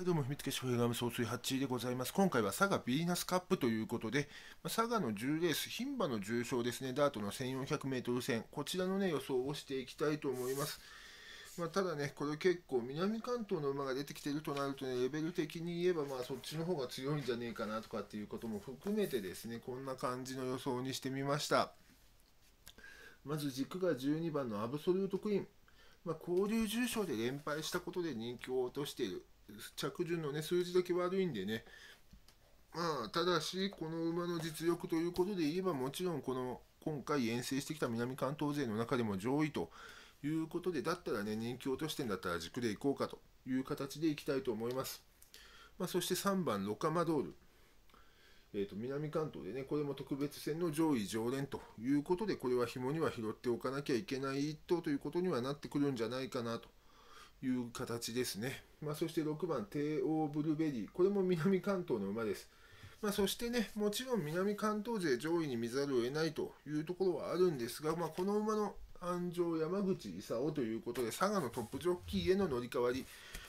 はい、どうも、秘密結社フェガム総帥8位でございます。今回は佐賀ヴィーナスカップということで、ま佐賀の10レース、牝馬の重賞ですね、ダートの1 4 0 0メートル戦、こちらのね、予想をしていきたいと思います。まあ、ただね、これ結構南関東の馬が出てきてるとなるとね、レベル的に言えば、まあそっちの方が強いんじゃねえかなとかっていうことも含めてですね、こんな感じの予想にしてみました。まず軸が12番のアブソルートクイーン。まあ、交流重賞で連敗したことで人気を落としている。着順のね、数字だけ悪いんでね、まあ、ただし、この馬の実力ということで言えば、もちろんこの今回遠征してきた南関東勢の中でも上位ということで、だったらね、人気落としてんだったら軸でいこうかという形でいきたいと思います。まあ、そして3番、ロカマドール。えと南関東でね、これも特別戦の上位常連ということで、これは紐には拾っておかなきゃいけない一頭ということにはなってくるんじゃないかなという形ですね。まあ、そして6番、帝王ブルーベリー。これも南関東の馬です。まあ、そしてね、もちろん南関東勢上位に見ざるを得ないというところはあるんですが、まあ、この馬の安城山口功ということで、佐賀のトップジョッキーへの乗り換わり、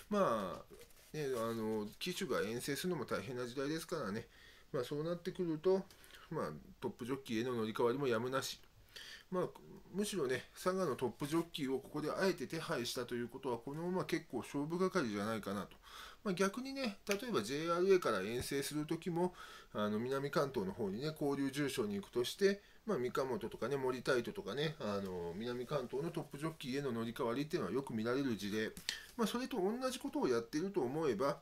まあ、ね、あの機種が遠征するのも大変な時代ですからね、まあ、そうなってくると、まあ、トップジョッキーへの乗り換わりもやむなしまあ、むしろね、佐賀のトップジョッキーをここであえて手配したということは、このまま結構勝負係じゃないかなと。まあ、逆にね、例えば JRA から遠征するときも、あの南関東の方にね、交流住所に行くとして、まあ、三河本とかね、森タイトとかね、あの南関東のトップジョッキーへの乗り換わりっていうのはよく見られる事例。まあ、それと同じことをやっていると思えば、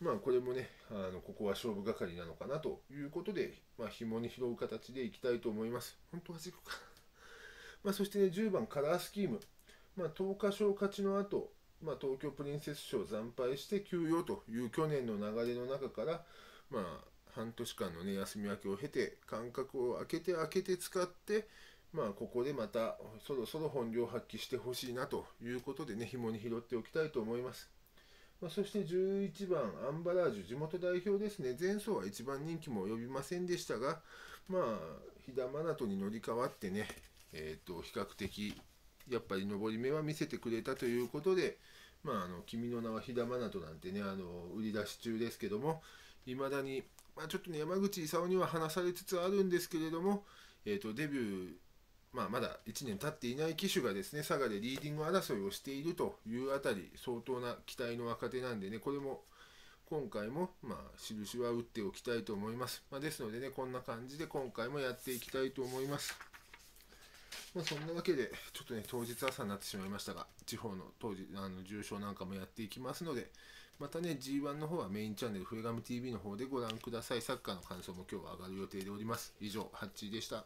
まあ、これもねあのここは勝負係なのかなということで、まあ、紐に拾う形でいきたいと思います。本当端っこかまそしてね10番カラースキーム、まあ、10日賞勝ちの後、ま東京プリンセス賞惨敗して休養という去年の流れの中から、まあ、半年間の、ね、休み明けを経て間隔を空けて空けて使ってまあ、ここでまたそろそろ本領発揮してほしいなということでね、紐に拾っておきたいと思います。まあ、そして11番アンバラージュ地元代表ですね前走は1番人気も及びませんでしたがまあ飛騨ナトに乗り換わってねえっ、ー、と比較的やっぱり上り目は見せてくれたということで、まあ、あの君の名は飛騨ナト」なんてねあの売り出し中ですけどもいまだに、まあ、ちょっとね山口功には話されつつあるんですけれども、えーとデビューまあ、まだ1年経っていない機種がですね、佐賀でリーディング争いをしているというあたり、相当な期待の若手なんでね、これも今回も、まあ、印は打っておきたいと思います。まあ、ですのでね、こんな感じで今回もやっていきたいと思います。まあ、そんなわけで、ちょっとね、当日朝になってしまいましたが、地方の当時、あの、重症なんかもやっていきますので、またね、G1 の方はメインチャンネル、フレガム TV の方でご覧ください。サッカーの感想も今日は上がる予定でおります。以上、ハッチーでした。